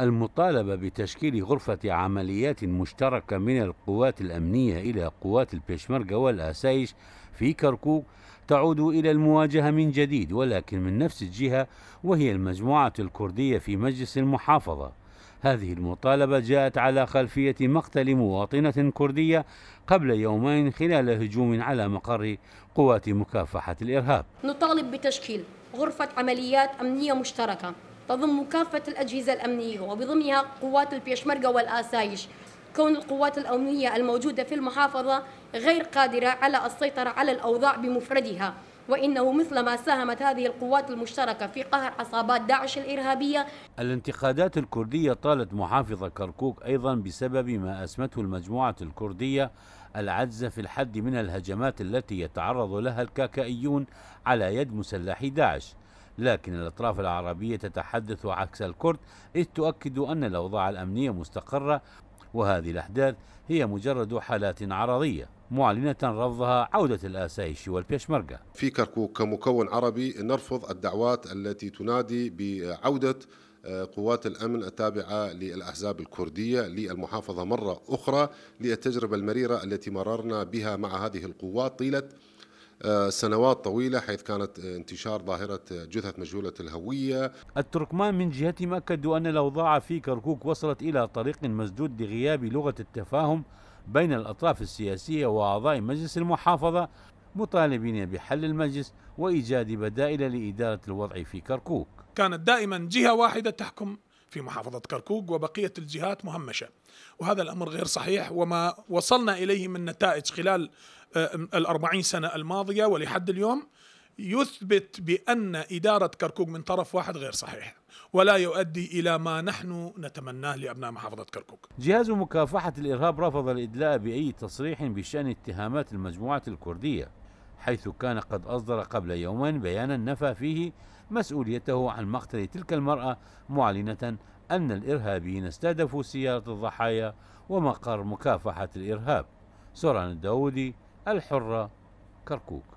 المطالبة بتشكيل غرفة عمليات مشتركة من القوات الأمنية إلى قوات البيشمركة والأسايش في كركوك تعود إلى المواجهة من جديد ولكن من نفس الجهة وهي المجموعة الكردية في مجلس المحافظة هذه المطالبة جاءت على خلفية مقتل مواطنة كردية قبل يومين خلال هجوم على مقر قوات مكافحة الإرهاب نطالب بتشكيل غرفة عمليات أمنية مشتركة تضم كافة الأجهزة الأمنية وبضمنها قوات البيشمركة والآسايش كون القوات الأمنية الموجودة في المحافظة غير قادرة على السيطرة على الأوضاع بمفردها وإنه مثلما ساهمت هذه القوات المشتركة في قهر عصابات داعش الإرهابية الانتقادات الكردية طالت محافظة كركوك أيضا بسبب ما أسمته المجموعة الكردية العجز في الحد من الهجمات التي يتعرض لها الكاكائيون على يد مسلحي داعش لكن الأطراف العربية تتحدث عكس الكرد إذ تؤكد أن الأوضاع الأمنية مستقرة وهذه الأحداث هي مجرد حالات عرضية معلنة رفضها عودة الآسايشي والبيشمركة في كركوك كمكون عربي نرفض الدعوات التي تنادي بعودة آه، قوات الامن التابعه للاحزاب الكرديه للمحافظه مره اخرى للتجربه المريره التي مررنا بها مع هذه القوات طيله آه، سنوات طويلة حيث كانت آه، انتشار ظاهرة آه، جثث مجهولة الهوية التركمان من جهتهم أكدوا أن الأوضاع في كركوك وصلت إلى طريق مسدود لغياب لغة التفاهم بين الأطراف السياسية وأعضاء مجلس المحافظة مطالبين بحل المجلس وإيجاد بدائل لإدارة الوضع في كركوك كانت دائما جهة واحدة تحكم في محافظة كركوك وبقية الجهات مهمشة وهذا الأمر غير صحيح وما وصلنا إليه من نتائج خلال آه، الأربعين سنة الماضية ولحد اليوم يثبت بأن إدارة كركوك من طرف واحد غير صحيح ولا يؤدي إلى ما نحن نتمناه لأبناء محافظة كركوك جهاز مكافحة الإرهاب رفض الإدلاء بأي تصريح بشأن اتهامات المجموعة الكردية حيث كان قد أصدر قبل يومين بيانا نفى فيه مسؤوليته عن مقتل تلك المرأة معلنة أن الإرهابيين استهدفوا سيارة الضحايا ومقر مكافحة الإرهاب سوران الداودي الحرة كركوك